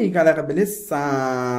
aí, galera, beleza?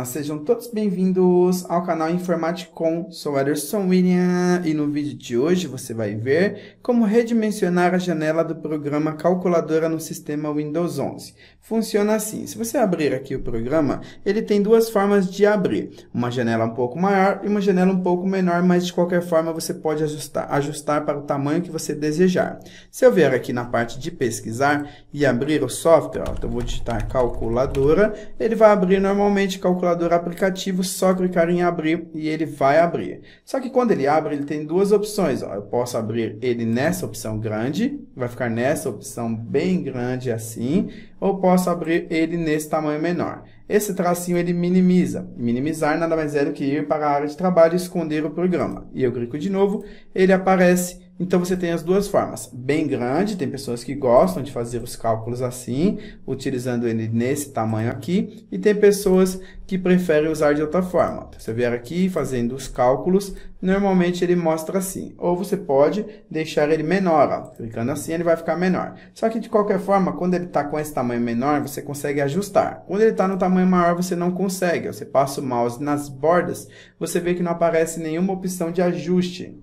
Sejam todos bem-vindos ao canal Informaticom. Sou Ederson William e no vídeo de hoje você vai ver como redimensionar a janela do programa calculadora no sistema Windows 11. Funciona assim, se você abrir aqui o programa, ele tem duas formas de abrir, uma janela um pouco maior e uma janela um pouco menor, mas de qualquer forma você pode ajustar, ajustar para o tamanho que você desejar. Se eu vier aqui na parte de pesquisar e abrir o software, ó, então eu vou digitar calculadora, ele vai abrir normalmente calculador aplicativo, só clicar em abrir e ele vai abrir. Só que quando ele abre, ele tem duas opções. Ó. Eu posso abrir ele nessa opção grande, vai ficar nessa opção bem grande assim, ou posso abrir ele nesse tamanho menor. Esse tracinho ele minimiza. Minimizar nada mais é do que ir para a área de trabalho e esconder o programa. E eu clico de novo, ele aparece então você tem as duas formas. Bem grande, tem pessoas que gostam de fazer os cálculos assim, utilizando ele nesse tamanho aqui, e tem pessoas que preferem usar de outra forma. Se então, você vier aqui fazendo os cálculos, normalmente ele mostra assim. Ou você pode deixar ele menor, ó. clicando assim ele vai ficar menor. Só que de qualquer forma, quando ele está com esse tamanho menor, você consegue ajustar. Quando ele está no tamanho maior, você não consegue. Você passa o mouse nas bordas, você vê que não aparece nenhuma opção de ajuste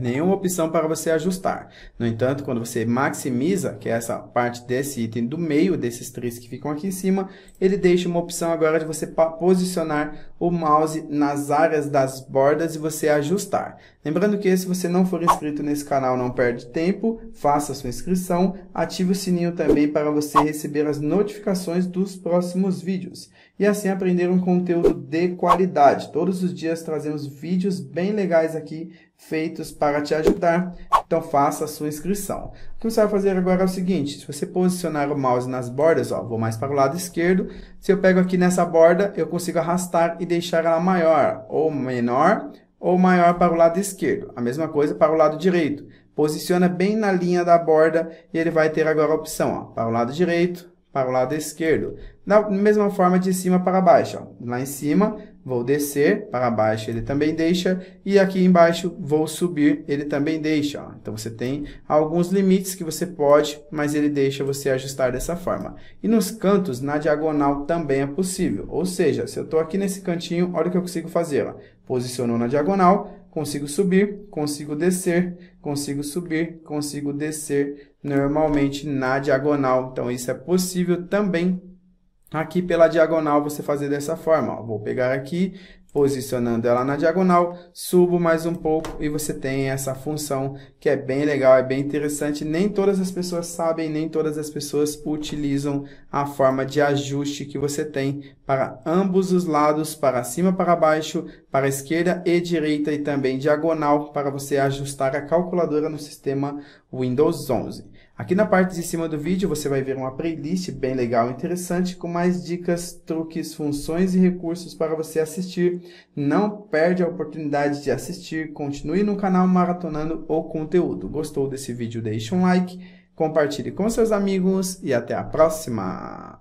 nenhuma opção para você ajustar. No entanto, quando você maximiza, que é essa parte desse item do meio, desses três que ficam aqui em cima, ele deixa uma opção agora de você posicionar o mouse nas áreas das bordas e você ajustar. Lembrando que se você não for inscrito nesse canal, não perde tempo, faça sua inscrição, ative o sininho também para você receber as notificações dos próximos vídeos e assim aprender um conteúdo de qualidade. Todos os dias trazemos vídeos bem legais aqui feitos para te ajudar, então faça a sua inscrição. O que você vai fazer agora é o seguinte, se você posicionar o mouse nas bordas, ó, vou mais para o lado esquerdo, se eu pego aqui nessa borda, eu consigo arrastar e deixar ela maior ou menor, ou maior para o lado esquerdo. A mesma coisa para o lado direito. Posiciona bem na linha da borda e ele vai ter agora a opção ó, para o lado direito, para o lado esquerdo. Da mesma forma de cima para baixo. Ó. Lá em cima, vou descer para baixo, ele também deixa. E aqui embaixo, vou subir, ele também deixa. Ó. Então, você tem alguns limites que você pode, mas ele deixa você ajustar dessa forma. E nos cantos, na diagonal também é possível. Ou seja, se eu estou aqui nesse cantinho, olha o que eu consigo fazer. Ó. Posicionou na diagonal, consigo subir, consigo descer, consigo subir, consigo descer normalmente na diagonal. Então, isso é possível também aqui pela diagonal você fazer dessa forma. Ó. Vou pegar aqui, posicionando ela na diagonal, subo mais um pouco e você tem essa função que é bem legal, é bem interessante. Nem todas as pessoas sabem, nem todas as pessoas utilizam a forma de ajuste que você tem para ambos os lados, para cima, para baixo, para esquerda e direita e também diagonal para você ajustar a calculadora no sistema Windows 11. Aqui na parte de cima do vídeo você vai ver uma playlist bem legal e interessante com mais dicas, truques, funções e recursos para você assistir. Não perde a oportunidade de assistir, continue no canal maratonando o conteúdo. Gostou desse vídeo? Deixe um like, compartilhe com seus amigos e até a próxima!